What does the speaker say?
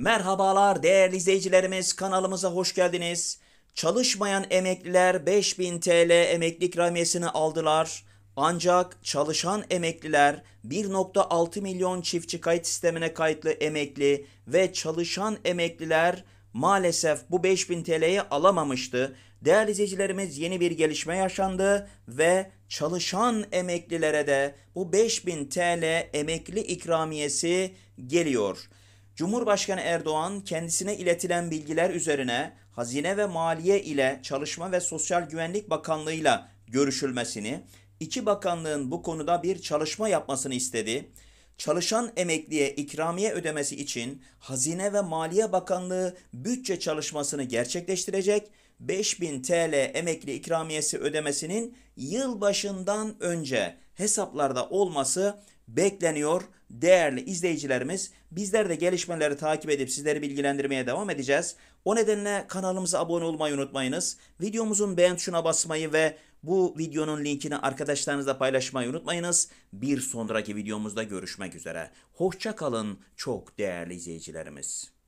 Merhabalar değerli izleyicilerimiz kanalımıza hoş geldiniz. Çalışmayan emekliler 5000 TL emeklilik ikramiyesini aldılar. Ancak çalışan emekliler 1.6 milyon çiftçi kayıt sistemine kayıtlı emekli ve çalışan emekliler maalesef bu 5000 TL'yi alamamıştı. Değerli izleyicilerimiz yeni bir gelişme yaşandı ve çalışan emeklilere de bu 5000 TL emekli ikramiyesi geliyor. Cumhurbaşkanı Erdoğan kendisine iletilen bilgiler üzerine Hazine ve Maliye ile Çalışma ve Sosyal Güvenlik Bakanlığı ile görüşülmesini, iki bakanlığın bu konuda bir çalışma yapmasını istedi. Çalışan emekliye ikramiye ödemesi için Hazine ve Maliye Bakanlığı bütçe çalışmasını gerçekleştirecek. 5000 TL emekli ikramiyesi ödemesinin yılbaşından önce hesaplarda olması bekleniyor değerli izleyicilerimiz bizler de gelişmeleri takip edip sizleri bilgilendirmeye devam edeceğiz. O nedenle kanalımıza abone olmayı unutmayınız. Videomuzun beğen tuşuna basmayı ve bu videonun linkini arkadaşlarınızla paylaşmayı unutmayınız. Bir sonraki videomuzda görüşmek üzere. Hoşça kalın çok değerli izleyicilerimiz.